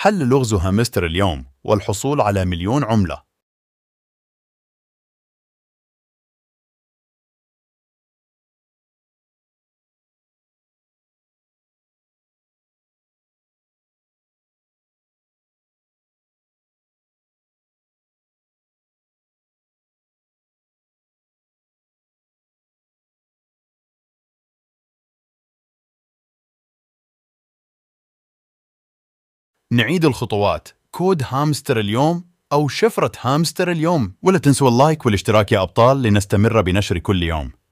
حل لغز هامستر اليوم والحصول على مليون عملة نعيد الخطوات كود هامستر اليوم أو شفرة هامستر اليوم ولا تنسوا اللايك والاشتراك يا أبطال لنستمر بنشر كل يوم